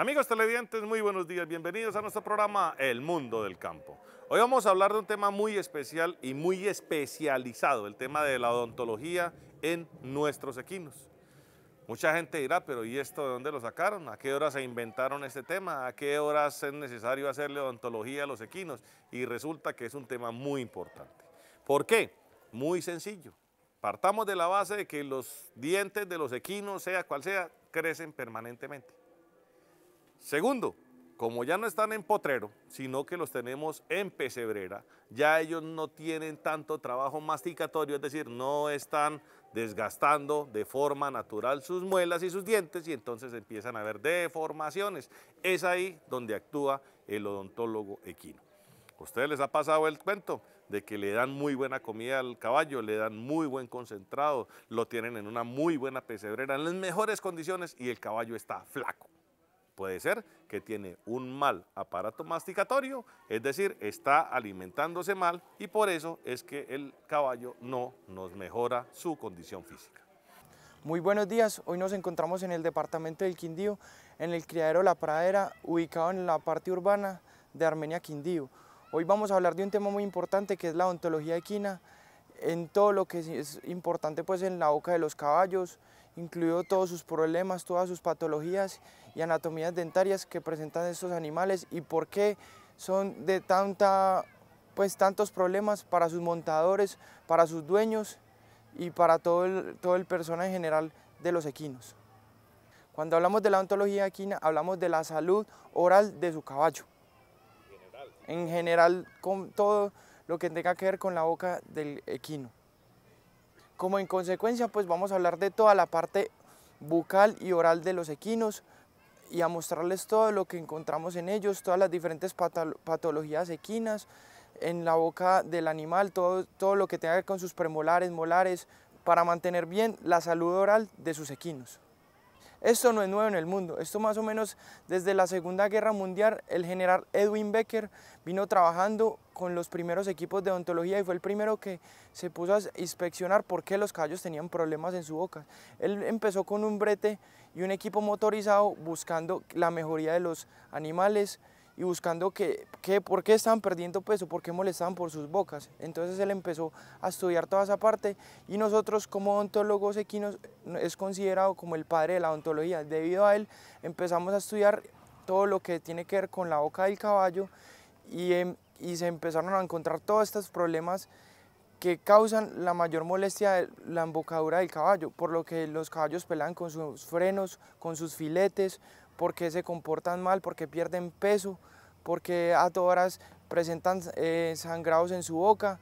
Amigos televidentes, muy buenos días, bienvenidos a nuestro programa El Mundo del Campo. Hoy vamos a hablar de un tema muy especial y muy especializado, el tema de la odontología en nuestros equinos. Mucha gente dirá, pero ¿y esto de dónde lo sacaron? ¿A qué horas se inventaron este tema? ¿A qué horas es necesario hacerle odontología a los equinos? Y resulta que es un tema muy importante. ¿Por qué? Muy sencillo. Partamos de la base de que los dientes de los equinos, sea cual sea, crecen permanentemente. Segundo, como ya no están en potrero, sino que los tenemos en pesebrera, ya ellos no tienen tanto trabajo masticatorio, es decir, no están desgastando de forma natural sus muelas y sus dientes y entonces empiezan a haber deformaciones. Es ahí donde actúa el odontólogo equino. ustedes les ha pasado el cuento de que le dan muy buena comida al caballo, le dan muy buen concentrado, lo tienen en una muy buena pesebrera, en las mejores condiciones y el caballo está flaco? Puede ser que tiene un mal aparato masticatorio, es decir, está alimentándose mal y por eso es que el caballo no nos mejora su condición física. Muy buenos días, hoy nos encontramos en el departamento del Quindío, en el criadero La Pradera, ubicado en la parte urbana de Armenia Quindío. Hoy vamos a hablar de un tema muy importante que es la ontología equina, en todo lo que es importante pues en la boca de los caballos, incluido todos sus problemas, todas sus patologías y anatomías dentarias que presentan estos animales y por qué son de tanta, pues, tantos problemas para sus montadores, para sus dueños y para todo el, todo el personal en general de los equinos. Cuando hablamos de la ontología equina, hablamos de la salud oral de su caballo. En general, con todo lo que tenga que ver con la boca del equino. Como en consecuencia, pues vamos a hablar de toda la parte bucal y oral de los equinos, y a mostrarles todo lo que encontramos en ellos, todas las diferentes patologías equinas en la boca del animal, todo, todo lo que tenga que ver con sus premolares, molares, para mantener bien la salud oral de sus equinos. Esto no es nuevo en el mundo, esto más o menos desde la Segunda Guerra Mundial, el general Edwin Becker vino trabajando con los primeros equipos de odontología y fue el primero que se puso a inspeccionar por qué los caballos tenían problemas en su boca. Él empezó con un brete y un equipo motorizado buscando la mejoría de los animales, y buscando que, por qué estaban perdiendo peso, por qué molestaban por sus bocas. Entonces él empezó a estudiar toda esa parte y nosotros como odontólogos equinos es considerado como el padre de la odontología. Debido a él empezamos a estudiar todo lo que tiene que ver con la boca del caballo y, em, y se empezaron a encontrar todos estos problemas que causan la mayor molestia de la embocadura del caballo, por lo que los caballos pelan con sus frenos, con sus filetes, porque se comportan mal, porque pierden peso, porque a todas horas presentan eh, sangrados en su boca,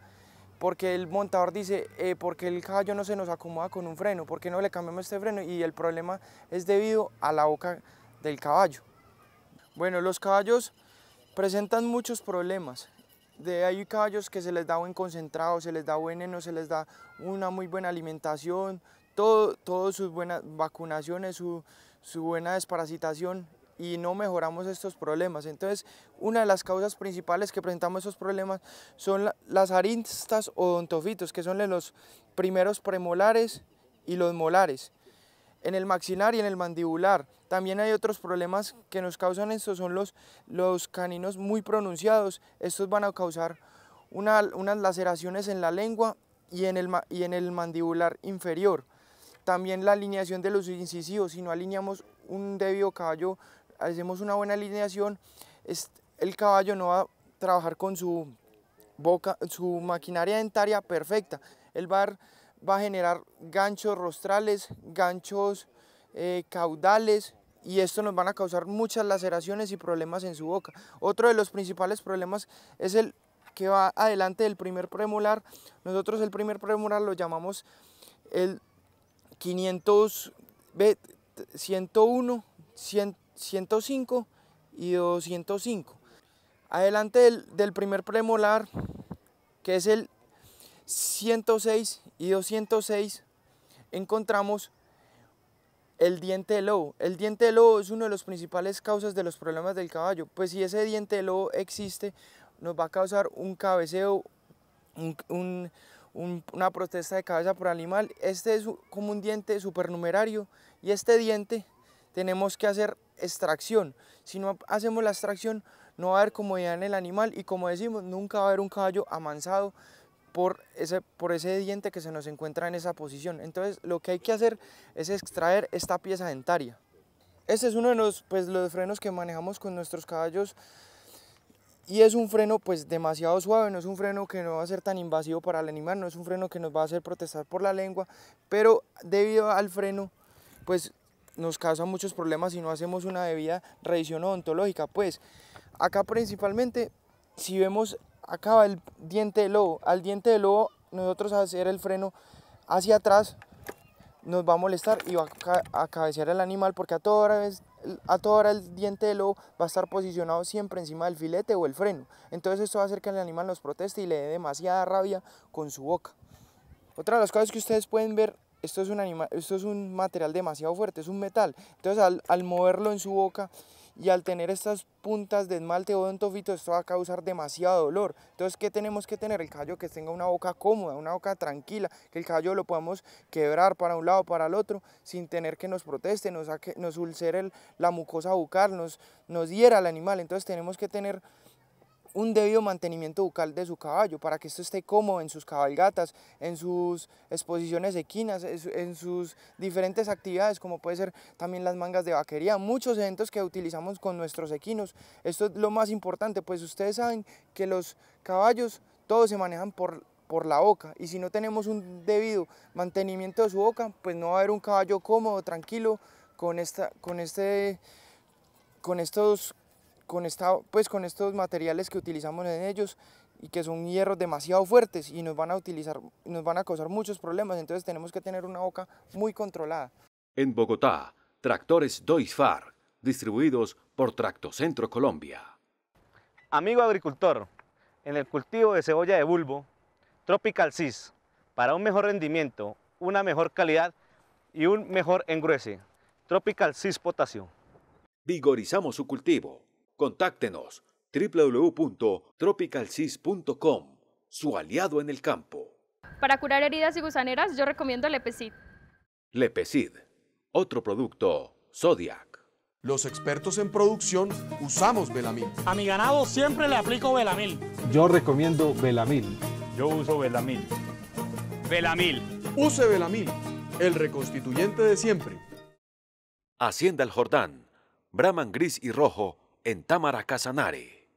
porque el montador dice, eh, porque el caballo no se nos acomoda con un freno, porque no le cambiamos este freno y el problema es debido a la boca del caballo. Bueno, los caballos presentan muchos problemas. De hay caballos que se les da buen concentrado, se les da buen heno, se les da una muy buena alimentación, todas sus buenas vacunaciones, su, su buena desparasitación y no mejoramos estos problemas. Entonces, una de las causas principales que presentamos estos problemas son las aristas odontofitos, que son los primeros premolares y los molares. En el maxilar y en el mandibular. También hay otros problemas que nos causan estos, son los, los caninos muy pronunciados. Estos van a causar unas laceraciones en la lengua y en, el, y en el mandibular inferior. También la alineación de los incisivos, si no alineamos un débil caballo hacemos una buena alineación, el caballo no va a trabajar con su, boca, su maquinaria dentaria perfecta. El bar va a generar ganchos rostrales, ganchos eh, caudales y esto nos van a causar muchas laceraciones y problemas en su boca. Otro de los principales problemas es el que va adelante del primer premolar. Nosotros el primer premolar lo llamamos el 500 101, 105 y 205. Adelante del, primer premolar, que es el 106 y 206, encontramos el diente de lobo. El diente de lobo es una de las principales causas de los problemas del caballo. Pues si ese diente de lobo existe, nos va a causar un cabeceo, una protesta de cabeza por animal. Este es como un diente supernumerario y este diente tenemos que hacer extracción. Si no hacemos la extracción, no va a haber comodidad en el animal y como decimos, nunca va a haber un caballo amansado por ese, por ese diente que se nos encuentra en esa posición. Entonces lo que hay que hacer es extraer esta pieza dentaria. Este es uno de los, pues, los frenos que manejamos con nuestros caballos y es un freno pues demasiado suave, no es un freno que no va a ser tan invasivo para el animal, no es un freno que nos va a hacer protestar por la lengua, pero debido al freno pues nos causa muchos problemas si no hacemos una debida revisión odontológica. Pues acá principalmente, si vemos acá va el diente de lobo, al diente de lobo nosotros hacer el freno hacia atrás nos va a molestar y va a, cabecear al animal porque a toda, hora a toda hora el diente de lobo va a estar posicionado siempre encima del filete o el freno. Entonces esto va a hacer que el animal nos proteste y le dé demasiada rabia con su boca. Otra de las cosas que ustedes pueden ver esto es un, animal, esto es un material demasiado fuerte, es un metal. Entonces al, moverlo en su boca y al tener estas puntas de esmalte o de tofito, esto va a causar demasiado dolor. Entonces, ¿qué tenemos que tener? El caballo que tenga una boca cómoda, una boca tranquila, que el caballo lo podamos quebrar para un lado, para el otro, sin tener que nos proteste, nos, nos ulcere el, la mucosa bucal, nos, nos diera al animal. Entonces tenemos que tener un debido mantenimiento bucal de su caballo para que esto esté cómodo en sus cabalgatas, en sus exposiciones equinas, en sus diferentes actividades como puede ser también las mangas de vaquería, muchos eventos que utilizamos con nuestros equinos. Esto es lo más importante, pues ustedes saben que los caballos todos se manejan por por la boca y si no tenemos un debido mantenimiento de su boca pues no va a haber un caballo cómodo tranquilo con esta con este con estos con, pues, con estos materiales que utilizamos en ellos y que son hierros demasiado fuertes y nos van a utilizar, nos van a causar muchos problemas, entonces tenemos que tener una boca muy controlada. En Bogotá, tractores Doisfar, distribuidos por Tractocentro Colombia. Amigo agricultor, en el cultivo de cebolla de bulbo, Tropical Cis, para un mejor rendimiento, una mejor calidad y un mejor engruese. Tropical Cis Potasio. Vigorizamos su cultivo Contáctenos www.tropicalcis.com, su aliado en el campo. Para curar heridas y gusaneras, yo recomiendo Lepecid. Lepecid, otro producto Zodiac. Los expertos en producción usamos Velamil. A mi ganado siempre le aplico Velamil. Yo recomiendo Velamil. Yo uso Velamil. Velamil. Use Velamil, el reconstituyente de siempre. Hacienda el Jordán, Brahman gris y rojo en Támara Casanare.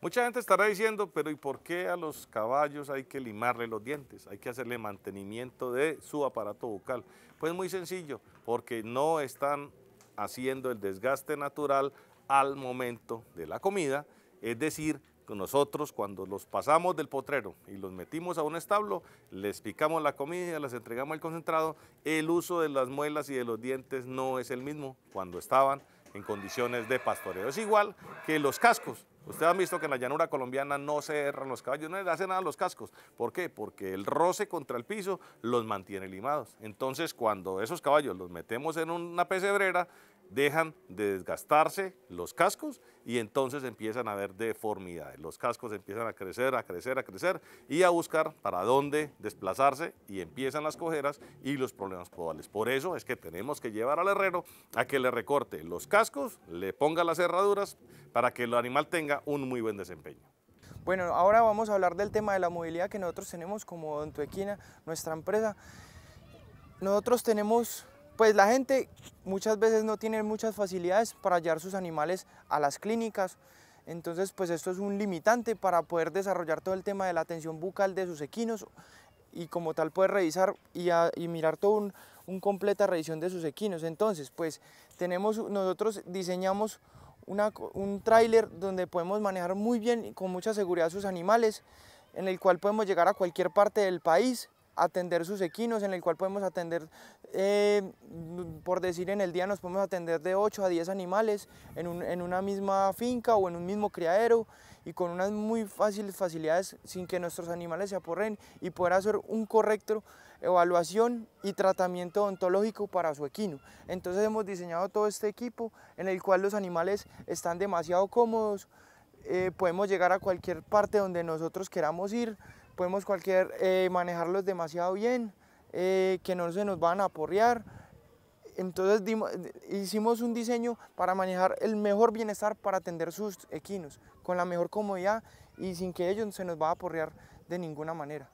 Mucha gente estará diciendo, pero ¿y por qué a los caballos hay que limarle los dientes? Hay que hacerle mantenimiento de su aparato bucal. Pues muy sencillo, porque no están haciendo el desgaste natural al momento de la comida, es decir, nosotros cuando los pasamos del potrero y los metimos a un establo, les picamos la comida, les entregamos el concentrado, el uso de las muelas y de los dientes no es el mismo cuando estaban en condiciones de pastoreo. Es igual que los cascos. Ustedes han visto que en la llanura colombiana no se erran los caballos, no le hacen nada a los cascos. ¿Por qué? Porque el roce contra el piso los mantiene limados. Entonces, cuando esos caballos los metemos en una pesebrera, dejan de desgastarse los cascos y entonces empiezan a haber deformidades. Los cascos empiezan a crecer, a crecer, a crecer y a buscar para dónde desplazarse y empiezan las cojeras y los problemas podales. Por eso es que tenemos que llevar al herrero a que le recorte los cascos, le ponga las herraduras para que el animal tenga un muy buen desempeño. Bueno, ahora vamos a hablar del tema de la movilidad que nosotros tenemos como Don Tuequina, nuestra empresa. Nosotros tenemos pues la gente muchas veces no tiene muchas facilidades para llevar sus animales a las clínicas, entonces pues esto es un limitante para poder desarrollar todo el tema de la atención bucal de sus equinos y como tal poder revisar y, mirar toda un, completa revisión de sus equinos. Entonces pues tenemos, nosotros diseñamos un tráiler donde podemos manejar muy bien y con mucha seguridad sus animales, en el cual podemos llegar a cualquier parte del país atender sus equinos, en el cual podemos atender, eh, por decir en el día nos podemos atender de 8 a 10 animales en, una misma finca o en un mismo criadero y con unas muy fáciles facilidades sin que nuestros animales se aporren y poder hacer un correcto evaluación y tratamiento odontológico para su equino. Entonces hemos diseñado todo este equipo en el cual los animales están demasiado cómodos, eh, podemos llegar a cualquier parte donde nosotros queramos ir, podemos cualquier, eh, manejarlos demasiado bien, eh, que no se nos van a aporrear. Entonces hicimos un diseño para manejar el mejor bienestar para atender sus equinos, con la mejor comodidad y sin que ellos se nos va a aporrear de ninguna manera.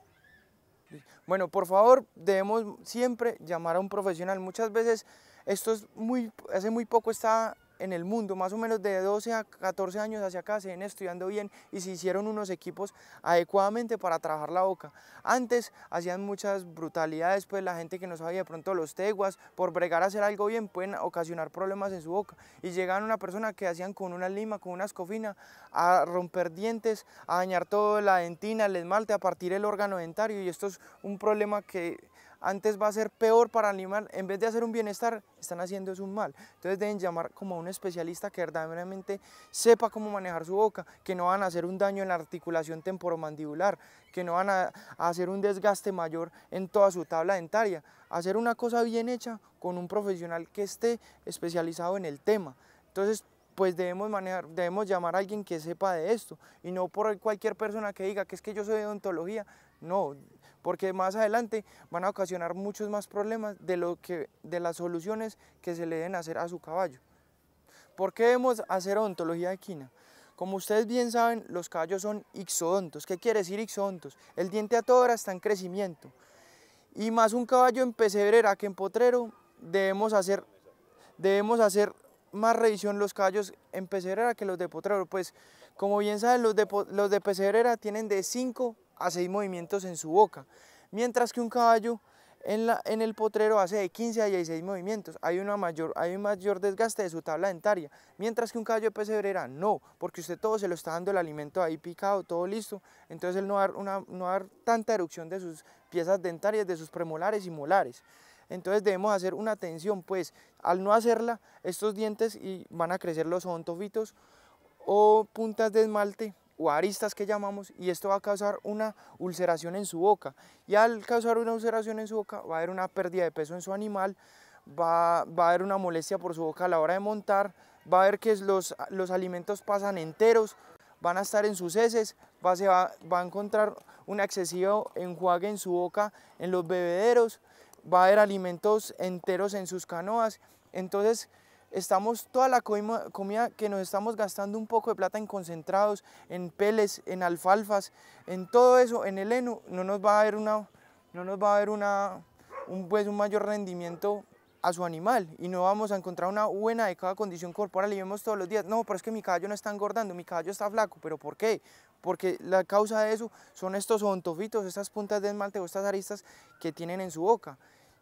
Bueno, por favor, debemos siempre llamar a un profesional. Muchas veces esto es muy, hace muy poco está en el mundo, más o menos de 12 a 14 años hacia acá, se ven estudiando bien y se hicieron unos equipos adecuadamente para trabajar la boca. Antes hacían muchas brutalidades, pues la gente que no sabía de pronto los teguas, por bregar a hacer algo bien, pueden ocasionar problemas en su boca. Y llegaban una persona que hacían con una lima, con una escofina, a romper dientes, a dañar toda la dentina, el esmalte, a partir el órgano dentario y esto es un problema que antes va a ser peor para el animal, en vez de hacer un bienestar, están haciendo es un mal. Entonces deben llamar como a un especialista que verdaderamente sepa cómo manejar su boca, que no van a hacer un daño en la articulación temporomandibular, que no van a hacer un desgaste mayor en toda su tabla dentaria. Hacer una cosa bien hecha con un profesional que esté especializado en el tema. Entonces, pues debemos manejar, debemos llamar a alguien que sepa de esto y no por cualquier persona que diga que es que yo soy de odontología. No, porque más adelante van a ocasionar muchos más problemas de, lo que, de las soluciones que se le deben hacer a su caballo. ¿Por qué debemos hacer ontología quina? Como ustedes bien saben, los caballos son ixodontos. ¿Qué quiere decir ixodontos? El diente a toda hora está en crecimiento. Y más un caballo en pesebrera que en potrero, debemos hacer, debemos hacer más revisión los caballos en pesebrera que los de potrero. Pues como bien saben, los de, los de pesebrera tienen de 5 a seis movimientos en su boca, mientras que un caballo en, la, en, el potrero hace de 15 a 16 movimientos, hay, una mayor, hay un mayor desgaste de su tabla dentaria, mientras que un caballo de pesebrera no, porque usted todo se lo está dando el alimento ahí picado, todo listo, entonces él no va a dar, no dar tanta erupción de sus piezas dentarias, de sus premolares y molares. Entonces debemos hacer una atención, pues al no hacerla, estos dientes y van a crecer los ontofitos o puntas de esmalte o aristas que llamamos y esto va a causar una ulceración en su boca y al causar una ulceración en su boca va a haber una pérdida de peso en su animal, va, a haber una molestia por su boca a la hora de montar, va a haber que los, los alimentos pasan enteros, van a estar en sus heces, va, se va, va a encontrar un excesivo enjuague en su boca en los bebederos, va a haber alimentos enteros en sus canoas, entonces estamos toda la comida que nos estamos gastando un poco de plata en concentrados, en peles, en alfalfas, en todo eso, en el heno, no nos va a haber no nos va a haber un, pues, un mayor rendimiento a su animal y no vamos a encontrar una buena de cada condición corporal y vemos todos los días, no, pero es que mi caballo no está engordando, mi caballo está flaco, pero ¿por qué? Porque la causa de eso son estos ontofitos, estas puntas de esmalte o estas aristas que tienen en su boca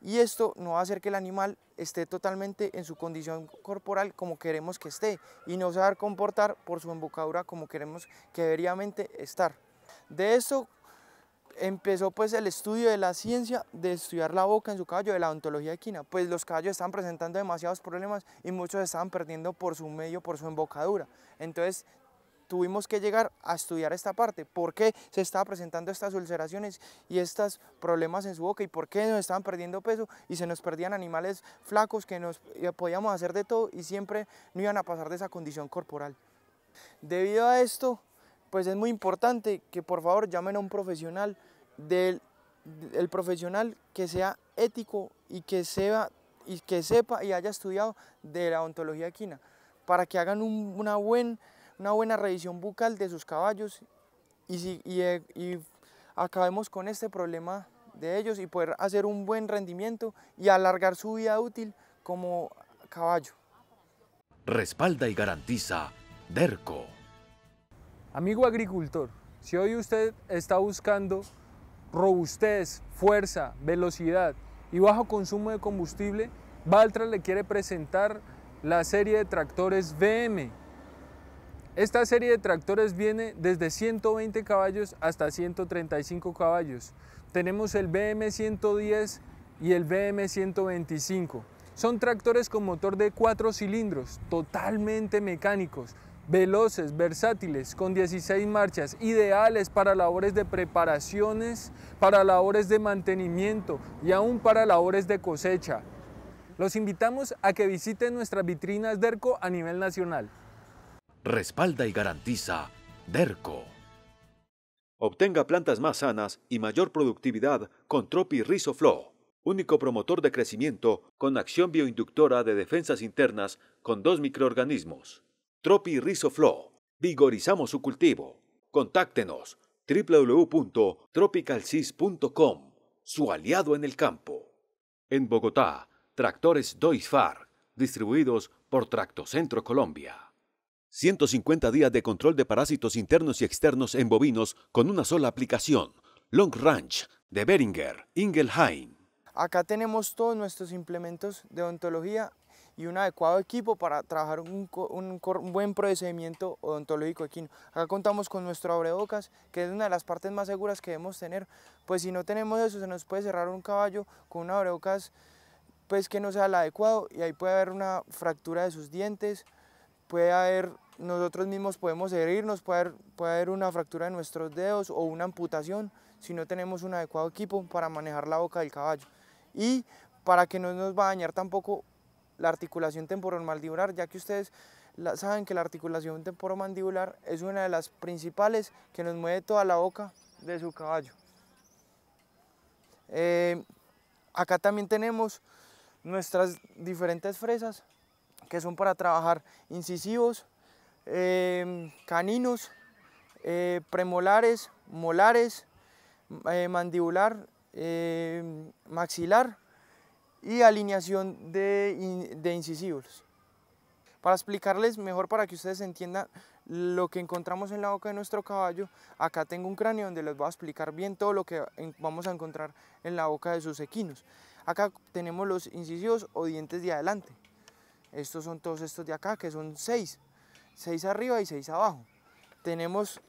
y esto no va a hacer que el animal esté totalmente en su condición corporal como queremos que esté y no se va a comportar por su embocadura como queremos que deberíamente estar. De esto empezó pues el estudio de la ciencia de estudiar la boca en su caballo de la ontología equina, pues los caballos están presentando demasiados problemas y muchos estaban perdiendo por su medio, por su embocadura. Entonces tuvimos que llegar a estudiar esta parte, por qué se estaban presentando estas ulceraciones y estos problemas en su boca y por qué nos estaban perdiendo peso y se nos perdían animales flacos que nos eh, podíamos hacer de todo y siempre no iban a pasar de esa condición corporal. Debido a esto, pues es muy importante que por favor llamen a un profesional del el profesional que sea ético y que y que sepa y haya estudiado de la ontología equina, para que hagan una buena una buena revisión bucal de sus caballos y, si, eh, acabemos con este problema de ellos y poder hacer un buen rendimiento y alargar su vida útil como caballo. Respalda y garantiza DERCO. Amigo agricultor, si hoy usted está buscando robustez, fuerza, velocidad y bajo consumo de combustible, Valtra le quiere presentar la serie de tractores VM esta serie de tractores viene desde 120 caballos hasta 135 caballos. Tenemos el BM110 y el BM125. Son tractores con motor de 4 cilindros, totalmente mecánicos, veloces, versátiles, con 16 marchas, ideales para labores de preparaciones, para labores de mantenimiento y aún para labores de cosecha. Los invitamos a que visiten nuestras vitrinas DERCO a nivel nacional respalda y garantiza DERCO. Obtenga plantas más sanas y mayor productividad con Tropi flow único promotor de crecimiento con acción bioinductora de defensas internas con dos microorganismos. Tropi flow vigorizamos su cultivo. Contáctenos www.tropicalcis.com, su aliado en el campo. En Bogotá, tractores Doisfar distribuidos por Tractocentro Colombia. 150 días de control de parásitos internos y externos en bovinos con una sola aplicación. Long Ranch de Beringer, Ingelheim. Acá tenemos todos nuestros implementos de odontología y un adecuado equipo para trabajar un, buen procedimiento odontológico equino. Acá contamos con nuestro abrebocas, que es una de las partes más seguras que debemos tener, pues si no tenemos eso se nos puede cerrar un caballo con un abrebocas pues que no sea el adecuado y ahí puede haber una fractura de sus dientes, puede haber nosotros mismos podemos herirnos, puede haber, una fractura de nuestros dedos o una amputación si no tenemos un adecuado equipo para manejar la boca del caballo. Y para que no nos va a dañar tampoco la articulación temporomandibular, ya que ustedes saben que la articulación temporomandibular es una de las principales que nos mueve toda la boca de su caballo. Eh, acá también tenemos nuestras diferentes fresas que son para trabajar incisivos, Em, caninos, eh, premolares, molares, eh, mandibular, em, maxilar y alineación de, de incisivos. Para explicarles mejor, para que ustedes entiendan lo que encontramos en la boca de nuestro caballo, acá tengo un cráneo donde les voy a explicar bien todo lo que vamos a encontrar en la boca de sus equinos. Acá tenemos los incisivos o dientes de adelante. Estos son todos estos de acá, que son seis. Seis arriba y seis abajo. Tenemos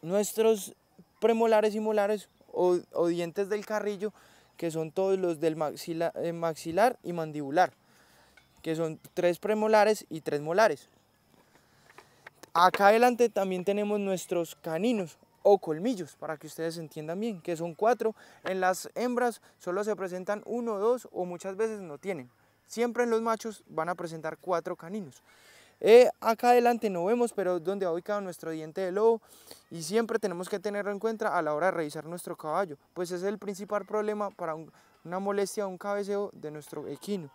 nuestros premolares y molares o, dientes del carrillo, que son todos los del eh, maxilar y mandibular, que son tres premolares y tres molares. Acá adelante también tenemos nuestros caninos o colmillos, para que ustedes entiendan bien, que son cuatro. En las hembras solo se presentan uno, dos o muchas veces no tienen. Siempre en los machos van a presentar cuatro caninos. Eh, acá adelante no vemos, pero es donde va ubicado nuestro diente de lobo y siempre tenemos que tenerlo en cuenta a la hora de revisar nuestro caballo, pues es el principal problema para una molestia un cabeceo de nuestro equino.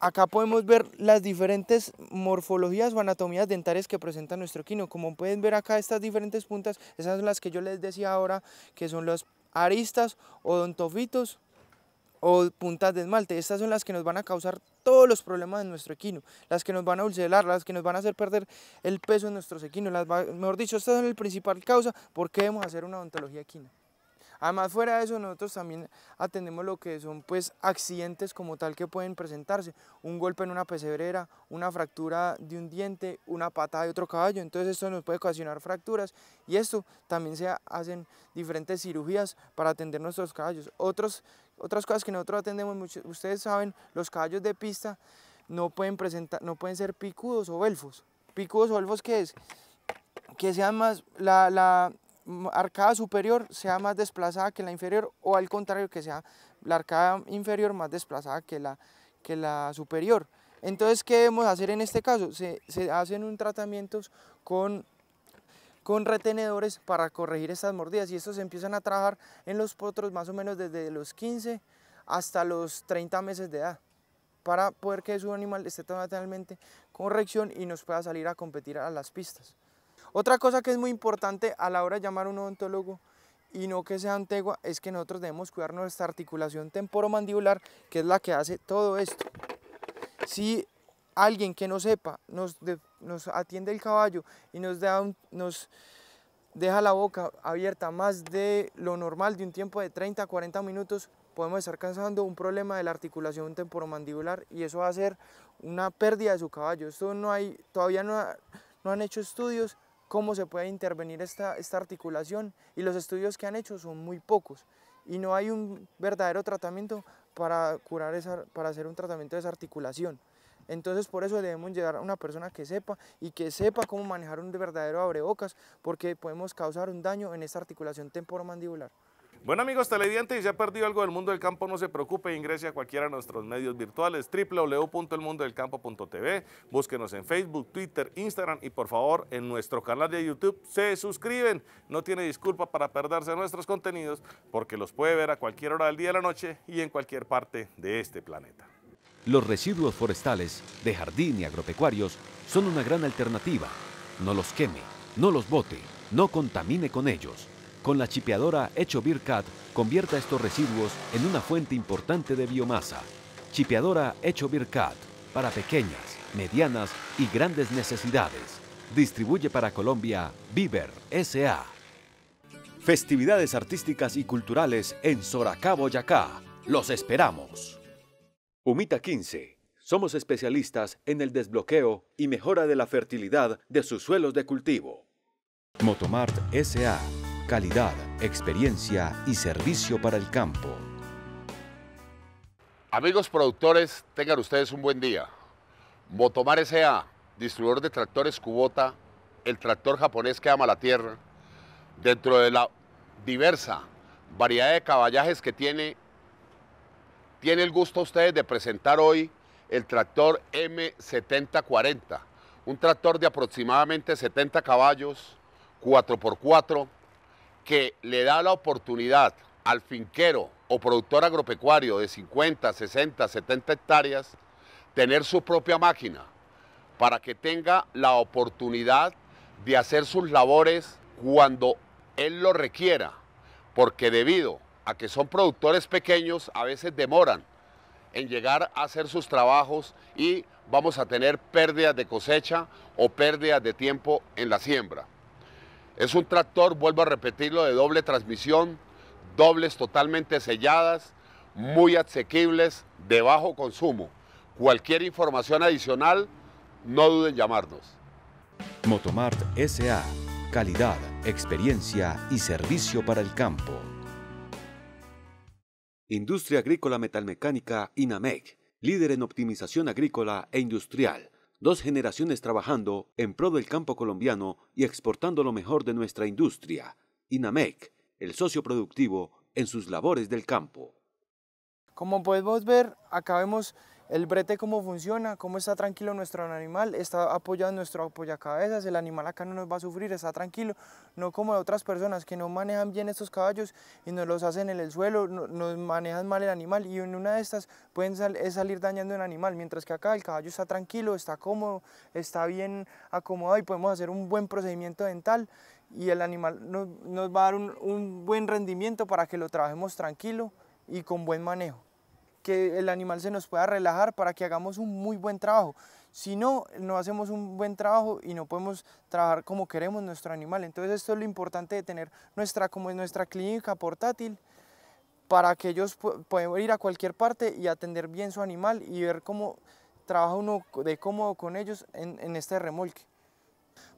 Acá podemos ver las diferentes morfologías o anatomías dentales que presenta nuestro equino. Como pueden ver acá estas diferentes puntas, esas son las que yo les decía ahora, que son los aristas, o odontofitos, o puntas de esmalte. Estas son las que nos van a causar todos los problemas en nuestro equino, las que nos van a ulcerar, las que nos van a hacer perder el peso en nuestros equinos. Las mejor dicho, estas son el principal causa por qué debemos hacer una odontología equina. Además, fuera de eso, nosotros también atendemos lo que son pues accidentes como tal que pueden presentarse. Un golpe en una pesebrera, una fractura de un diente, una patada de otro caballo. Entonces esto nos puede ocasionar fracturas y esto también se hacen diferentes cirugías para atender nuestros caballos. Otros, otras cosas que nosotros atendemos, ustedes saben, los caballos de pista no pueden, presentar, no pueden ser picudos o belfos. Picudos o belfos, ¿qué es? Que sean más, la arcada superior sea más desplazada que la inferior o al contrario que sea la arcada inferior más desplazada que la, que la superior. Entonces, ¿qué debemos hacer en este caso? Se, hacen un tratamientos con, con retenedores para corregir estas mordidas y estos empiezan a trabajar en los potros más o menos desde los 15 hasta los 30 meses de edad para poder que su animal esté totalmente con reacción y nos pueda salir a competir a las pistas. Otra cosa que es muy importante a la hora de llamar a un odontólogo y no que sea antegua es que nosotros debemos cuidar nuestra articulación temporomandibular, que es la que hace todo esto. Si alguien que no sepa nos, nos atiende el caballo y nos, da nos deja la boca abierta más de lo normal de un tiempo de 30 a 40 minutos, podemos estar causando un problema de la articulación temporomandibular y eso va a ser una pérdida de su caballo. Esto no hay, todavía no, no han hecho estudios, cómo se puede intervenir esta, esta articulación y los estudios que han hecho son muy pocos y no hay un verdadero tratamiento para curar esa, para hacer un tratamiento de esa articulación. Entonces por eso debemos llegar a una persona que sepa y que sepa cómo manejar un verdadero abrebocas porque podemos causar un daño en esta articulación temporomandibular. Bueno amigos televidentes, si ha perdido algo del mundo del campo, no se preocupe, ingrese a cualquiera de nuestros medios virtuales, www.elmundodelcampo.tv, búsquenos en Facebook, Twitter, Instagram y por favor en nuestro canal de YouTube se suscriben. No tiene disculpa para perderse nuestros contenidos porque los puede ver a cualquier hora del día de la noche y en cualquier parte de este planeta. Los residuos forestales de jardín y agropecuarios son una gran alternativa. No los queme, no los bote, no contamine con ellos con la chipeadora Hecho Bircat, convierta estos residuos en una fuente importante de biomasa. Chipeadora Hecho Bircat, para pequeñas, medianas y grandes necesidades. Distribuye para Colombia Viver S.A. Festividades artísticas y culturales en Soracá, Boyacá. Los esperamos. Humita 15. Somos especialistas en el desbloqueo y mejora de la fertilidad de sus suelos de cultivo. Motomart S.A calidad, experiencia y servicio para el campo. Amigos productores, tengan ustedes un buen día. Motomar S.A., distribuidor de tractores Kubota, el tractor japonés que ama la tierra, dentro de la diversa variedad de caballajes que tiene, tiene el gusto ustedes de presentar hoy el tractor M7040, un tractor de aproximadamente 70 caballos, 4x4, que le da la oportunidad al finquero o productor agropecuario de 50, 60, 70 hectáreas tener su propia máquina para que tenga la oportunidad de hacer sus labores cuando él lo requiera, porque debido a que son productores pequeños, a veces demoran en llegar a hacer sus trabajos y vamos a tener pérdidas de cosecha o pérdidas de tiempo en la siembra. Es un tractor, vuelvo a repetirlo, de doble transmisión, dobles totalmente selladas, muy asequibles, de bajo consumo. Cualquier información adicional, no duden en llamarnos. Motomart SA, calidad, experiencia y servicio para el campo. Industria Agrícola Metalmecánica INAMEC, líder en optimización agrícola e industrial dos generaciones trabajando en pro del campo colombiano y exportando lo mejor de nuestra industria. INAMEC, el socio productivo en sus labores del campo. Como podemos ver, acabemos. El brete cómo funciona, cómo está tranquilo nuestro animal, está apoyado en nuestro apoyacabezas, el animal acá no nos va a sufrir, está tranquilo, no como otras personas que no manejan bien estos caballos y nos los hacen en el suelo, nos manejan mal el animal y en una de estas pueden salir dañando el animal, mientras que acá el caballo está tranquilo, está cómodo, está bien acomodado y podemos hacer un buen procedimiento dental y el animal nos, va a dar un buen rendimiento para que lo trabajemos tranquilo y con buen manejo que el animal se nos pueda relajar para que hagamos un muy buen trabajo. Si no, no hacemos un buen trabajo y no podemos trabajar como queremos nuestro animal. Entonces esto es lo importante de tener nuestra, como es nuestra clínica portátil para que ellos puedan ir a cualquier parte y atender bien su animal y ver cómo trabaja uno de cómodo con ellos en, este remolque.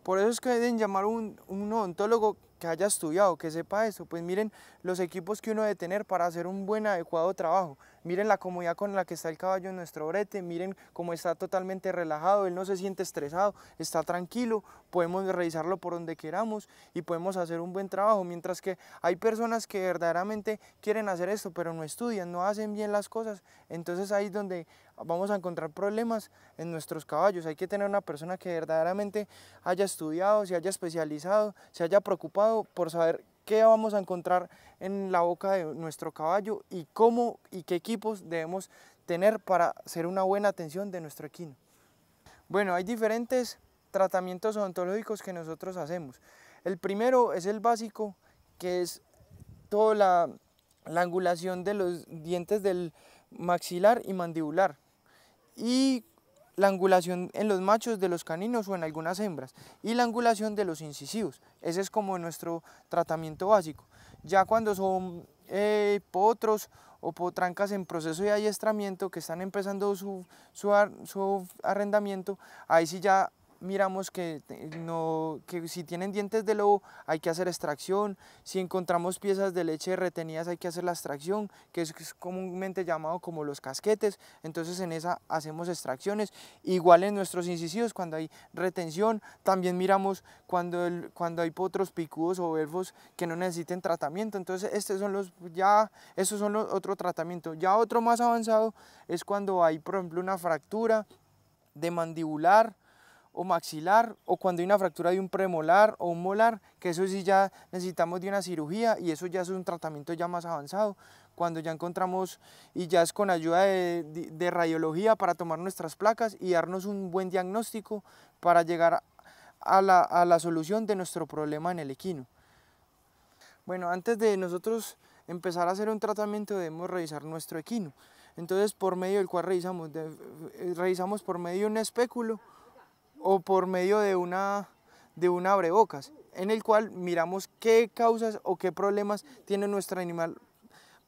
Por eso es que deben llamar a un, un odontólogo que haya estudiado, que sepa eso. Pues miren los equipos que uno debe tener para hacer un buen, adecuado trabajo miren la comodidad con la que está el caballo en nuestro brete, miren cómo está totalmente relajado, él no se siente estresado, está tranquilo, podemos revisarlo por donde queramos y podemos hacer un buen trabajo, mientras que hay personas que verdaderamente quieren hacer esto, pero no estudian, no hacen bien las cosas, entonces ahí es donde vamos a encontrar problemas en nuestros caballos. Hay que tener una persona que verdaderamente haya estudiado, se haya especializado, se haya preocupado por saber qué vamos a encontrar en la boca de nuestro caballo y cómo y qué equipos debemos tener para hacer una buena atención de nuestro equino. Bueno, hay diferentes tratamientos odontológicos que nosotros hacemos. El primero es el básico, que es toda la, angulación de los dientes del maxilar y mandibular. Y la angulación en los machos de los caninos o en algunas hembras y la angulación de los incisivos. Ese es como nuestro tratamiento básico. Ya cuando son eh, potros o potrancas en proceso de adiestramiento que están empezando su, su arrendamiento, ahí sí ya miramos que, no, que si tienen dientes de lobo hay que hacer extracción, si encontramos piezas de leche retenidas hay que hacer la extracción, que es, comúnmente llamado como los casquetes, entonces en esa hacemos extracciones, igual en nuestros incisivos cuando hay retención, también miramos cuando, el, cuando hay potros picudos o elfos que no necesiten tratamiento, entonces estos son los, ya, tratamientos son los otro tratamiento, ya otro más avanzado es cuando hay por ejemplo una fractura de mandibular, o maxilar o cuando hay una fractura de un premolar o un molar, que eso sí ya necesitamos de una cirugía y eso ya es un tratamiento ya más avanzado, cuando ya encontramos y ya es con ayuda de, radiología para tomar nuestras placas y darnos un buen diagnóstico para llegar a la, solución de nuestro problema en el equino. Bueno, antes de nosotros empezar a hacer un tratamiento debemos revisar nuestro equino. Entonces, por medio del cual revisamos, eh, revisamos por medio de un espéculo, o por medio de una, de un abrebocas, en el cual miramos qué causas o qué problemas tiene nuestro animal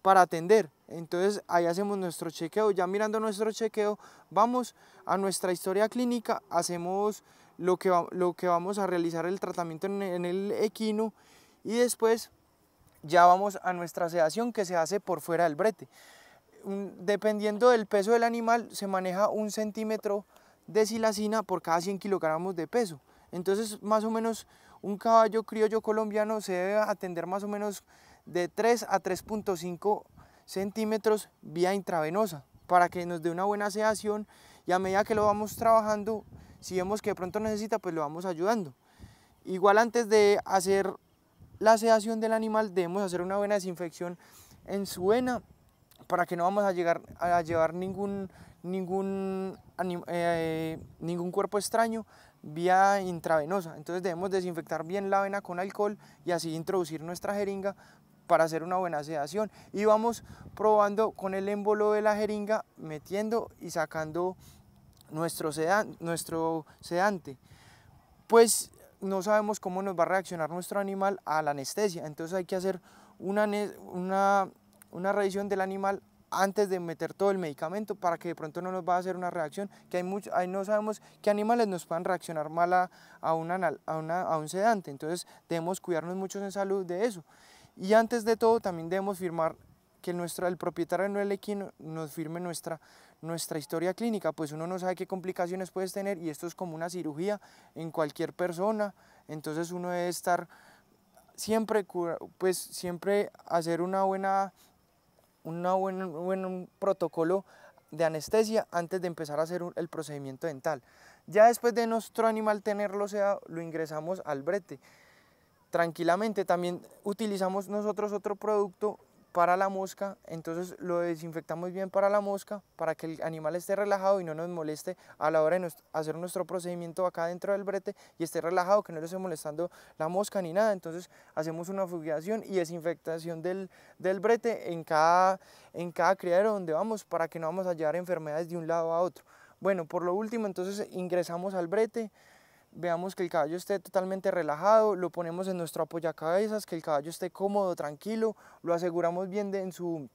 para atender. Entonces ahí hacemos nuestro chequeo. Ya mirando nuestro chequeo, vamos a nuestra historia clínica, hacemos lo que, lo que vamos a realizar el tratamiento en, en el equino y después ya vamos a nuestra sedación que se hace por fuera del brete. Dependiendo del peso del animal, se maneja un centímetro de silacina por cada 100 kilogramos de peso. Entonces, más o menos, un caballo criollo colombiano se debe atender más o menos de 3 a 3.5 centímetros vía intravenosa para que nos dé una buena sedación y a medida que lo vamos trabajando, si vemos que de pronto necesita, pues lo vamos ayudando. Igual antes de hacer la sedación del animal debemos hacer una buena desinfección en su vena para que no vamos a llegar a llevar ningún ningún, eh, eh, ningún cuerpo extraño vía intravenosa. Entonces debemos desinfectar bien la vena con alcohol y así introducir nuestra jeringa para hacer una buena sedación. Y vamos probando con el émbolo de la jeringa, metiendo y sacando nuestro, nuestro sedante. Pues no sabemos cómo nos va a reaccionar nuestro animal a la anestesia. Entonces hay que hacer una, una, una revisión del animal antes de meter todo el medicamento para que de pronto no nos va a hacer una reacción, que hay mucho, no sabemos qué animales nos puedan reaccionar mal a, a, una, a un sedante, entonces debemos cuidarnos mucho en salud de eso. Y antes de todo también debemos firmar que nuestra, el propietario el equino nos firme nuestra, nuestra historia clínica, pues uno no sabe qué complicaciones puedes tener y esto es como una cirugía en cualquier persona, entonces uno debe estar siempre, pues siempre hacer una buena un buen protocolo de anestesia antes de empezar a hacer el procedimiento dental. Ya después de nuestro animal tenerlo sea lo ingresamos al brete. Tranquilamente también utilizamos nosotros otro producto para la mosca, entonces lo desinfectamos bien para la mosca, para que el animal esté relajado y no nos moleste a la hora de hacer nuestro procedimiento acá dentro del brete y esté relajado, que no le esté molestando la mosca ni nada, entonces hacemos una fumigación y desinfectación del, del brete en cada, en cada criadero donde vamos para que no vamos a llevar enfermedades de un lado a otro. Bueno, por lo último, entonces ingresamos al brete, veamos que el caballo esté totalmente relajado, lo ponemos en nuestro apoyacabezas, que el caballo esté cómodo, tranquilo, lo aseguramos bien en su...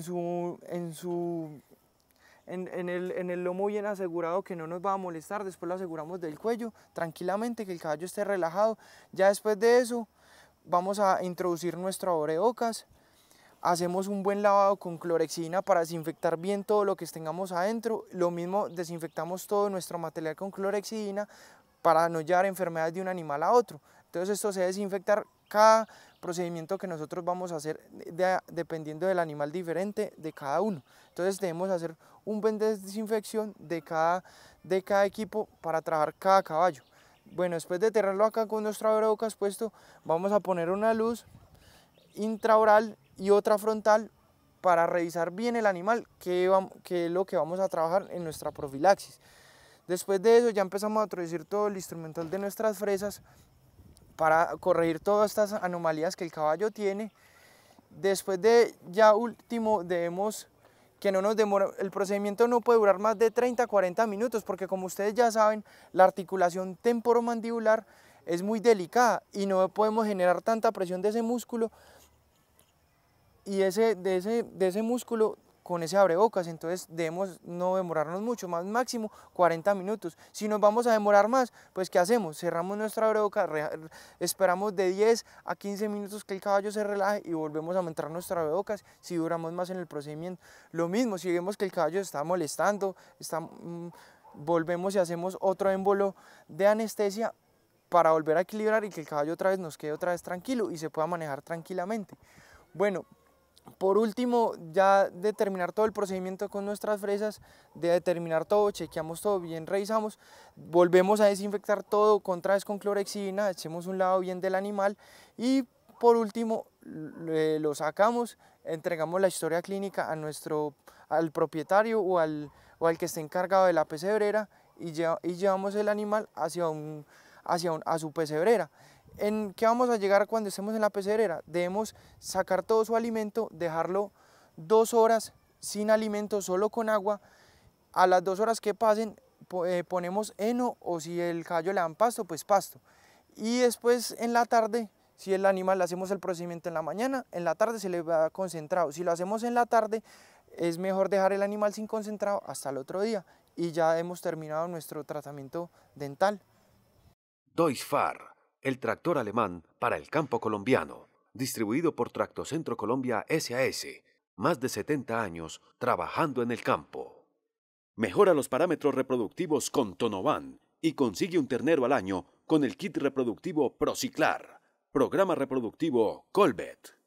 su, en su en, el, en, el, lomo bien asegurado que no nos va a molestar, después lo aseguramos del cuello, tranquilamente, que el caballo esté relajado. Ya después de eso vamos a introducir nuestro oreocas hacemos un buen lavado con clorexidina para desinfectar bien todo lo que tengamos adentro. Lo mismo desinfectamos todo nuestro material con clorexidina para no llevar enfermedades de un animal a otro. Entonces esto se desinfectar cada procedimiento que nosotros vamos a hacer dependiendo del animal diferente de cada uno. Entonces debemos hacer un buen desinfección de cada, de cada equipo para trabajar cada caballo. Bueno, después de tenerlo acá con nuestra abrebocas puesto, vamos a poner una luz intraoral y otra frontal para revisar bien el animal, que, es lo que vamos a trabajar en nuestra profilaxis. Después de eso ya empezamos a introducir todo el instrumental de nuestras fresas para corregir todas estas anomalías que el caballo tiene. Después de ya último debemos que no nos demore, el procedimiento no puede durar más de 30-40 minutos porque como ustedes ya saben, la articulación temporomandibular es muy delicada y no podemos generar tanta presión de ese músculo y ese, de, ese, de ese músculo con ese abrebocas, entonces debemos no demorarnos mucho, más máximo 40 minutos. Si nos vamos a demorar más, pues ¿qué hacemos? Cerramos nuestra abrebocas, esperamos de 10 a 15 minutos que el caballo se relaje y volvemos a montar nuestra abrebocas si duramos más en el procedimiento. Lo mismo, si vemos que el caballo está molestando, está, mm, volvemos y hacemos otro émbolo de anestesia para volver a equilibrar y que el caballo otra vez nos quede otra vez tranquilo y se pueda manejar tranquilamente. Bueno, por último, ya de terminar todo el procedimiento con nuestras fresas, de determinar todo, chequeamos todo, bien revisamos, volvemos a desinfectar todo con con clorexidina, echemos un lado bien del animal y por último eh, lo sacamos, entregamos la historia clínica al propietario o al, que esté encargado de la pesebrera y, llevamos el animal hacia, a su pesebrera. ¿En qué vamos a llegar cuando estemos en la pecerera? Debemos sacar todo su alimento, dejarlo dos horas sin alimento, solo con agua. A las dos horas que pasen eh, ponemos heno o si el caballo le dan pasto, pues pasto. Y después en la tarde, si el animal le hacemos el procedimiento en la mañana, en la tarde se le va concentrado. Si lo hacemos en la tarde, es mejor dejar el animal sin concentrado hasta el otro día y ya hemos terminado nuestro tratamiento dental. far el tractor alemán para el campo colombiano, distribuido por Tractocentro Colombia SAS, más de 70 años trabajando en el campo. Mejora los parámetros reproductivos con Tonovan y consigue un ternero al año con el kit reproductivo Prociclar, programa reproductivo Colbet.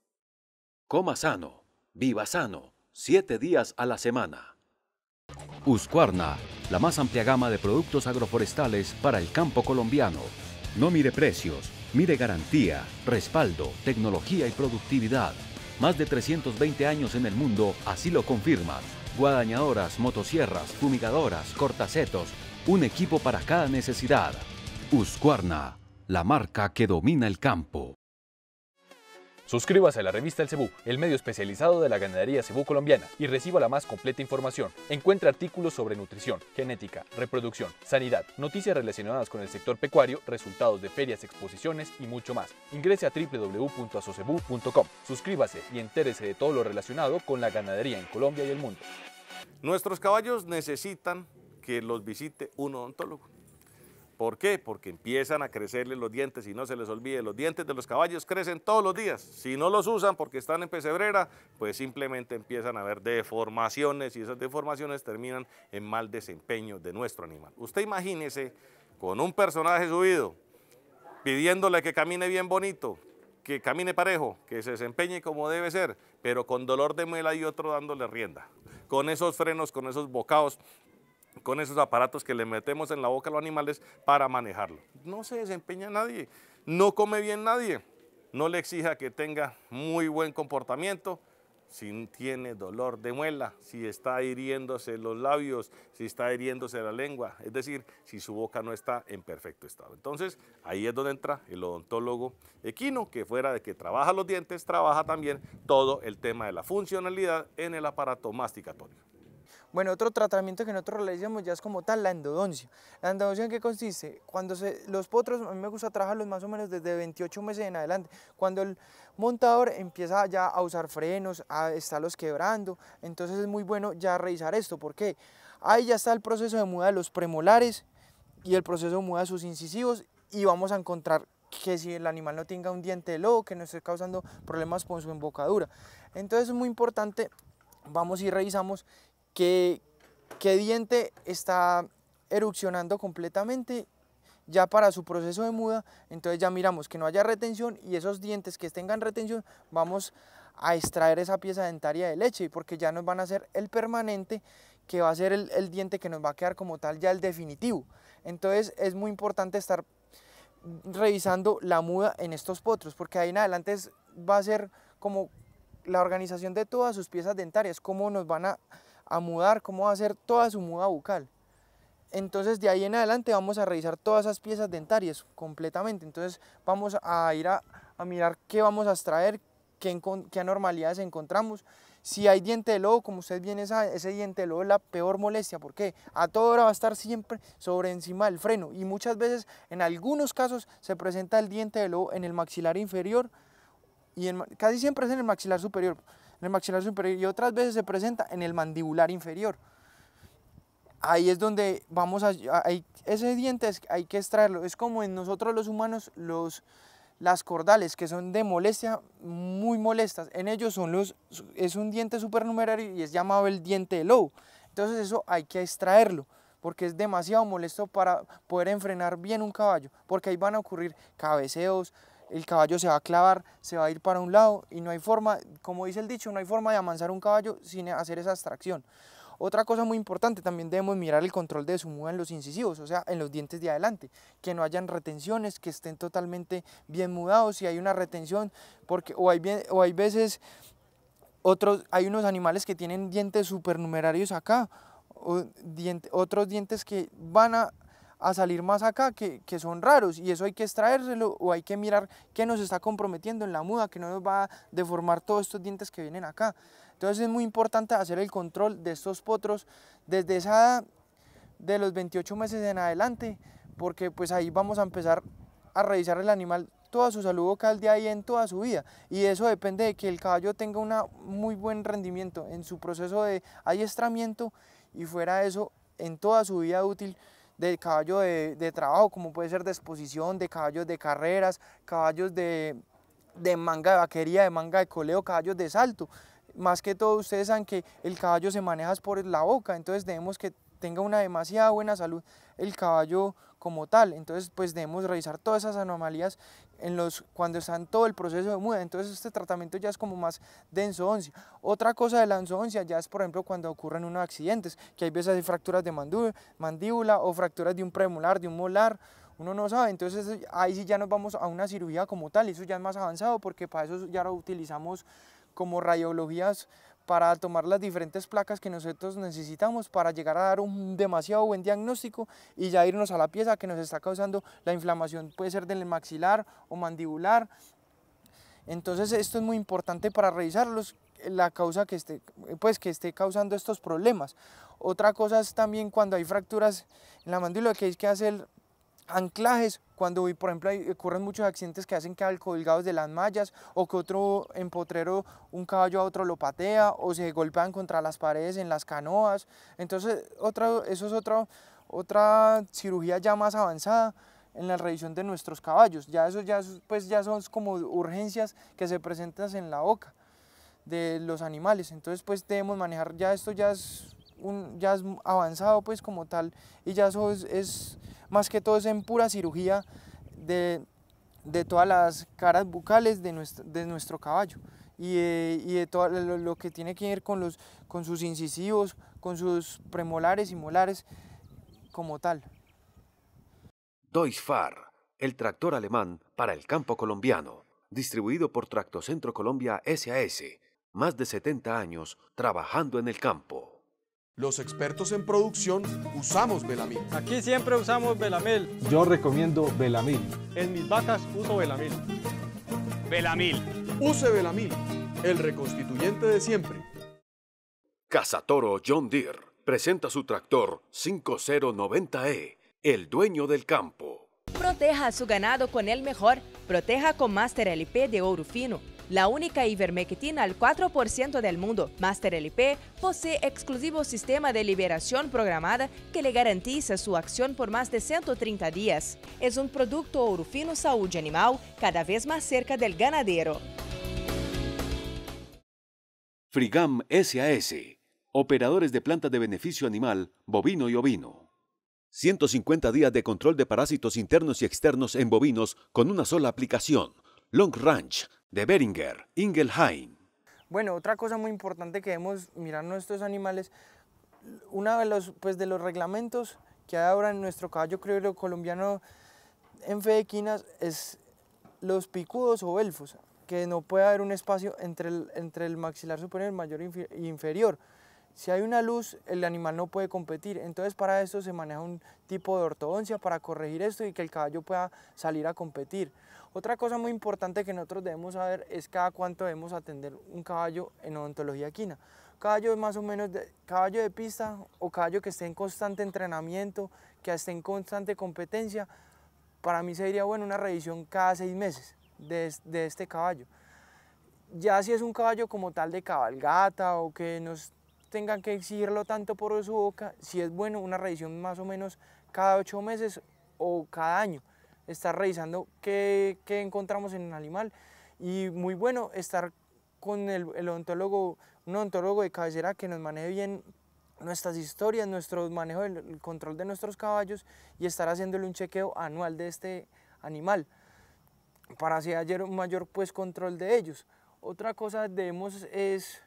Coma sano, viva sano, 7 días a la semana. Uscuarna, la más amplia gama de productos agroforestales para el campo colombiano no mire precios, mire garantía, respaldo, tecnología y productividad. Más de 320 años en el mundo así lo confirman. Guadañadoras, motosierras, fumigadoras, cortacetos, un equipo para cada necesidad. Uscuarna, la marca que domina el campo. Suscríbase a la revista El Cebú, el medio especializado de la ganadería cebú colombiana, y reciba la más completa información. Encuentra artículos sobre nutrición, genética, reproducción, sanidad, noticias relacionadas con el sector pecuario, resultados de ferias, exposiciones y mucho más. Ingrese a www.asocebú.com, suscríbase y entérese de todo lo relacionado con la ganadería en Colombia y el mundo. Nuestros caballos necesitan que los visite un odontólogo. ¿Por qué? Porque empiezan a crecerle los dientes y no se les olvide, los dientes de los caballos crecen todos los días. Si no los usan porque están en pesebrera, pues simplemente empiezan a haber deformaciones y esas deformaciones terminan en mal desempeño de nuestro animal. Usted imagínese con un personaje subido, pidiéndole que camine bien bonito, que camine parejo, que se desempeñe como debe ser, pero con dolor de muela y otro dándole rienda. Con esos frenos, con esos bocados, con esos aparatos que le metemos en la boca a los animales para manejarlo. No se desempeña nadie, no come bien nadie, no le exija que tenga muy buen comportamiento, si tiene dolor de muela, si está hiriéndose los labios, si está hiriéndose la lengua, es decir, si su boca no está en perfecto estado. Entonces, ahí es donde entra el odontólogo equino, que fuera de que trabaja los dientes, trabaja también todo el tema de la funcionalidad en el aparato masticatorio. Bueno, otro tratamiento que nosotros realizamos ya es como tal la endodoncia. ¿La endodoncia en qué consiste? Cuando se, los potros, a mí me gusta trabajarlos más o menos desde 28 meses en adelante, cuando el montador empieza ya a usar frenos, a estarlos quebrando, entonces es muy bueno ya revisar esto, ¿por qué? Ahí ya está el proceso de muda de los premolares y el proceso de muda de sus incisivos y vamos a encontrar que si el animal no tenga un diente de lobo, que no esté causando problemas con su embocadura. Entonces es muy importante, vamos y revisamos que, qué diente está erupcionando completamente ya para su proceso de muda, entonces ya miramos que no haya retención y esos dientes que tengan retención vamos a extraer esa pieza dentaria de leche porque ya nos van a hacer el permanente que va a ser el, el diente que nos va a quedar como tal ya el definitivo. Entonces es muy importante estar revisando la muda en estos potros porque ahí en adelante va a ser como la organización de todas sus piezas dentarias, cómo nos van a a mudar, cómo va a ser toda su muda bucal. Entonces de ahí en adelante vamos a revisar todas esas piezas dentarias completamente. Entonces vamos a ir a, mirar qué vamos a extraer, qué, qué, anormalidades encontramos. Si hay diente de lobo, como ustedes bien ese diente de lobo es la peor molestia porque a toda hora va a estar siempre sobre encima del freno y muchas veces en algunos casos se presenta el diente de lobo en el maxilar inferior y casi siempre es en el maxilar superior en el maxilar superior y otras veces se presenta en el mandibular inferior. Ahí es donde vamos a... Hay, ese diente hay que extraerlo. Es como en nosotros los humanos los, las cordales, que son de molestia, muy molestas. En ellos son los, es un diente supernumerario y es llamado el diente de lobo. Entonces eso hay que extraerlo porque es demasiado molesto para poder enfrenar bien un caballo, porque ahí van a ocurrir cabeceos, el caballo se va a clavar, se va a ir para un lado y no hay forma, como dice el dicho, no hay forma de amansar un caballo sin hacer esa extracción. Otra cosa muy importante, también debemos mirar el control de su muda en los incisivos, o sea, en los dientes de adelante, que no hayan retenciones, que estén totalmente bien mudados, si hay una retención, porque o hay, o hay veces, otros, hay unos animales que tienen dientes supernumerarios acá, o otros dientes que van a a salir más acá que, son raros y eso hay que extraérselo o hay que mirar qué nos está comprometiendo en la muda, que no nos va a deformar todos estos dientes que vienen acá. Entonces es muy importante hacer el control de estos potros desde esa de los 28 meses en adelante, porque pues ahí vamos a empezar a revisar el animal toda su salud vocal de ahí en toda su vida. Y eso depende de que el caballo tenga un muy buen rendimiento en su proceso de adiestramiento y fuera de eso en toda su vida útil de caballo de, trabajo, como puede ser de exposición, de caballos de carreras, caballos de, de manga de vaquería, de manga de coleo, caballos de salto. Más que todo, ustedes saben que el caballo se maneja por la boca, entonces debemos que tenga una demasiada buena salud el caballo como tal. Entonces, pues debemos revisar todas esas anomalías en los, cuando están todo el proceso de muda. Entonces, este tratamiento ya es como más denso, Otra cosa de la ensodoncia ya es, por ejemplo, cuando ocurren unos accidentes, que hay veces hay fracturas de mandíbula o fracturas de un premolar, de un molar uno no sabe, entonces ahí sí ya nos vamos a una cirugía como tal, eso ya es más avanzado porque para eso ya lo utilizamos como radiologías para tomar las diferentes placas que nosotros necesitamos para llegar a dar un demasiado buen diagnóstico y ya irnos a la pieza que nos está causando la inflamación, puede ser del maxilar o mandibular. Entonces esto es muy importante para revisarlos la causa que esté, pues, que esté causando estos problemas. Otra cosa es también cuando hay fracturas en la mandíbula que hay que hacer anclajes, cuando hoy, por ejemplo, hay, ocurren muchos accidentes que hacen que colgados de las mallas o que otro empotrero, un caballo a otro lo patea o se golpean contra las paredes en las canoas. Entonces, otra, eso es otra, otra cirugía ya más avanzada en la revisión de nuestros caballos. Ya eso ya, pues, ya son como urgencias que se presentan en la boca de los animales. Entonces, pues debemos manejar, ya esto ya es, un, ya es avanzado pues como tal y ya eso es más que todo es en pura cirugía de, todas las caras bucales de nuestro, caballo y eh, de, todo lo, que tiene que ver con, con sus incisivos, con sus premolares y molares como tal. doisfar el tractor alemán para el campo colombiano, distribuido por Tractocentro Colombia SAS, más de 70 años trabajando en el campo. Los expertos en producción usamos Belamil. Aquí siempre usamos Belamil. Yo recomiendo Belamil. En mis vacas uso Belamil. Belamil. Use Belamil, el reconstituyente de siempre. Casatoro John Deere presenta su tractor 5090E, el dueño del campo. Proteja a su ganado con el mejor. Proteja con Master LP de oro la única ivermectina al 4% del mundo. Master LP posee exclusivo sistema de liberación programada que le garantiza su acción por más de 130 días. Es un producto Orufino Saúde Animal cada vez más cerca del ganadero. Frigam SAS, operadores de planta de beneficio animal, bovino y ovino. 150 días de control de parásitos internos y externos en bovinos con una sola aplicación. Long Ranch de Beringer, Ingelheim. Bueno, otra cosa muy importante que debemos mirando estos animales, uno de los, pues, de los reglamentos que hay ahora en nuestro caballo criollo colombiano en Fedequinas es los picudos o elfos que no puede haber un espacio entre el, entre el maxilar superior mayor e inferior. Si hay una luz, el animal no puede competir. Entonces para esto se maneja un tipo de ortodoncia para corregir esto y que el caballo pueda salir a competir. Otra cosa muy importante que nosotros debemos saber es cada cuánto debemos atender un caballo en odontología equina. Caballo más o menos de, caballo de pista o caballo que esté en constante entrenamiento, que esté en constante competencia, para mí sería bueno una revisión cada seis meses de, de este caballo. Ya si es un caballo como tal de cabalgata o que nos tengan que exigirlo tanto por su boca, si es bueno una revisión más o menos cada ocho meses o cada año estar revisando qué, qué encontramos en el animal y muy bueno estar con el, el, ontólogo, un ontólogo de cabecera que nos maneje bien nuestras historias, nuestro manejo del control de nuestros caballos y estar haciéndole un chequeo anual de este animal para hacer un mayor pues, control de ellos. Otra cosa debemos es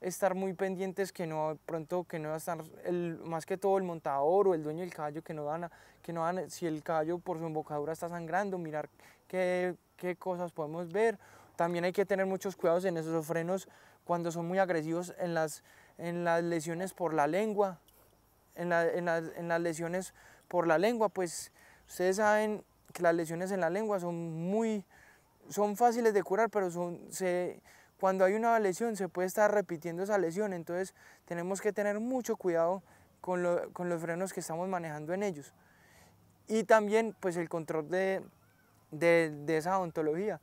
estar muy pendientes que no pronto que no va a estar el, más que todo el montador o el dueño del caballo que no van a, que no van si el caballo por su embocadura está sangrando mirar qué, qué cosas podemos ver también hay que tener muchos cuidados en esos frenos cuando son muy agresivos en las en las lesiones por la lengua en, la, en, en las lesiones por la lengua pues ustedes saben que las lesiones en la lengua son muy son fáciles de curar pero son se cuando hay una lesión se puede estar repitiendo esa lesión, entonces tenemos que tener mucho cuidado con, los frenos que estamos manejando en ellos. Y también pues el control de, esa ontología.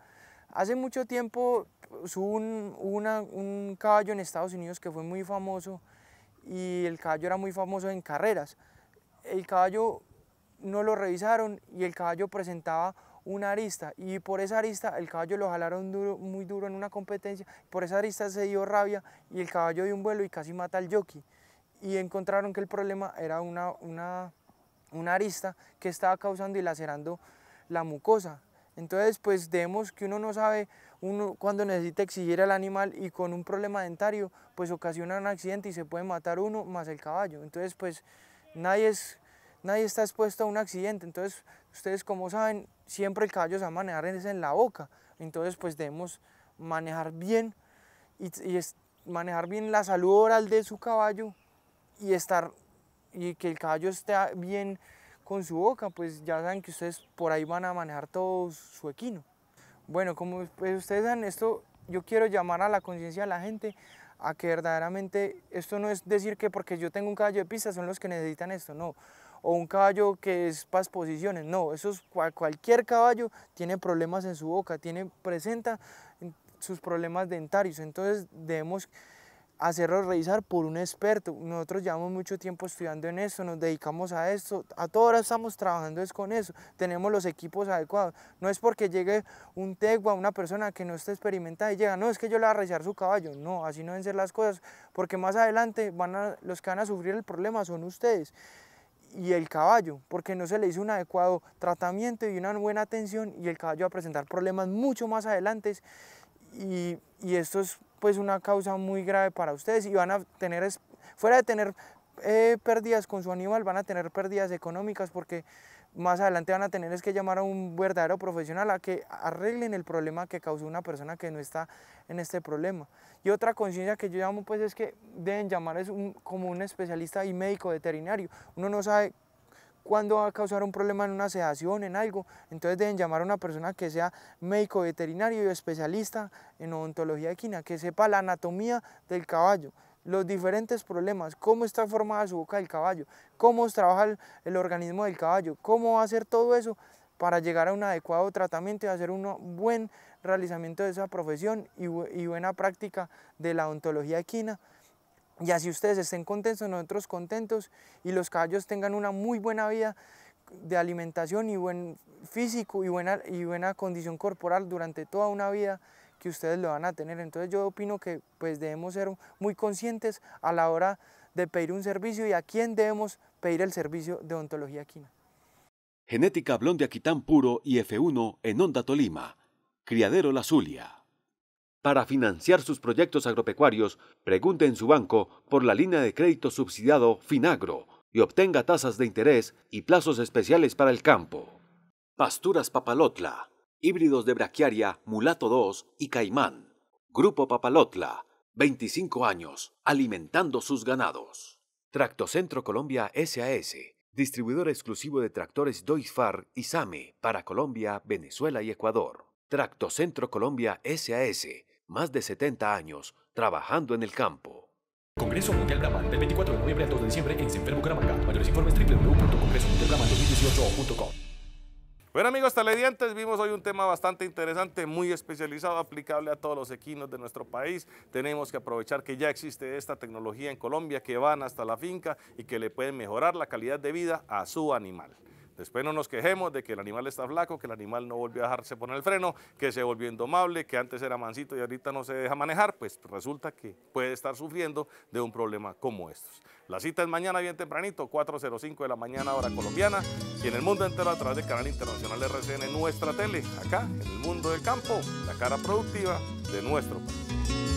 Hace mucho tiempo pues, hubo un, un caballo en Estados Unidos que fue muy famoso y el caballo era muy famoso en carreras. El caballo no lo revisaron y el caballo presentaba una arista y por esa arista el caballo lo jalaron duro, muy duro en una competencia, por esa arista se dio rabia y el caballo dio un vuelo y casi mata al jockey y encontraron que el problema era una, una, una arista que estaba causando y lacerando la mucosa. Entonces, pues demos que uno no sabe uno cuando necesita exigir al animal y con un problema dentario, pues ocasiona un accidente y se puede matar uno más el caballo. Entonces, pues nadie, es, nadie está expuesto a un accidente. Entonces, ustedes como saben, siempre el caballo se va a manejar en la boca, entonces pues debemos manejar bien y, manejar bien la salud oral de su caballo y estar y que el caballo esté bien con su boca, pues ya saben que ustedes por ahí van a manejar todo su equino. Bueno, como pues, ustedes dan esto, yo quiero llamar a la conciencia de la gente a que verdaderamente esto no es decir que porque yo tengo un caballo de pista son los que necesitan esto, no o un caballo que es para posiciones no, eso es, cualquier caballo tiene problemas en su boca, tiene, presenta sus problemas dentarios, entonces debemos hacerlo revisar por un experto. Nosotros llevamos mucho tiempo estudiando en esto, nos dedicamos a esto, a toda hora estamos trabajando con eso, tenemos los equipos adecuados. No es porque llegue un tegua, una persona que no está experimentada y llega, no, es que yo le voy a revisar su caballo. No, así no deben ser las cosas, porque más adelante van los que van a sufrir el problema son ustedes y el caballo, porque no se le hizo un adecuado tratamiento y una buena atención y el caballo va a presentar problemas mucho más adelante y, esto es pues una causa muy grave para ustedes y van a tener, fuera de tener eh, pérdidas con su animal, van a tener pérdidas económicas porque más adelante van a tener es que llamar a un verdadero profesional a que arreglen el problema que causó una persona que no está en este problema. Y otra conciencia que yo llamo pues es que deben llamar es un, como un especialista y médico veterinario. Uno no sabe cuándo va a causar un problema en una sedación, en algo. Entonces deben llamar a una persona que sea médico veterinario y especialista en odontología equina, que sepa la anatomía del caballo, los diferentes problemas, cómo está formada su boca del caballo, cómo trabaja el, organismo del caballo, cómo va a hacer todo eso para llegar a un adecuado tratamiento y hacer un buen realizamiento de esa profesión y, buena práctica de la ontología equina. Y así ustedes estén contentos, nosotros contentos y los caballos tengan una muy buena vida de alimentación y buen físico y buena, y buena condición corporal durante toda una vida que ustedes lo van a tener. Entonces yo opino que pues debemos ser muy conscientes a la hora de pedir un servicio y a quién debemos pedir el servicio de ontología quina. Genética Blonde Aquitán Puro y F1 en Onda Tolima. Criadero La Zulia. Para financiar sus proyectos agropecuarios, pregunte en su banco por la línea de crédito subsidiado Finagro y obtenga tasas de interés y plazos especiales para el campo. Pasturas Papalotla híbridos de braquiaria, mulato 2 y caimán. Grupo Papalotla, 25 años, alimentando sus ganados. Tractocentro Colombia SAS, distribuidor exclusivo de tractores Doisfar y SAME para Colombia, Venezuela y Ecuador. Tractocentro Colombia SAS, más de 70 años, trabajando en el campo. Congreso Mundial Brahman, del 24 de noviembre al 2 de diciembre en Semper Bucaramanga. Mayores informes www.congresomundialbrahman2018.com bueno amigos televidentes, vimos hoy un tema bastante interesante, muy especializado, aplicable a todos los equinos de nuestro país. Tenemos que aprovechar que ya existe esta tecnología en Colombia que van hasta la finca y que le pueden mejorar la calidad de vida a su animal. Después no nos quejemos de que el animal está flaco, que el animal no volvió a dejarse poner el freno, que se volvió indomable, que antes era mansito y ahorita no se deja manejar, pues resulta que puede estar sufriendo de un problema como estos. La cita es mañana bien tempranito, 4.05 de la mañana hora colombiana y en el mundo entero a través del canal internacional RCN Nuestra Tele, acá en el mundo del campo, la cara productiva de nuestro país.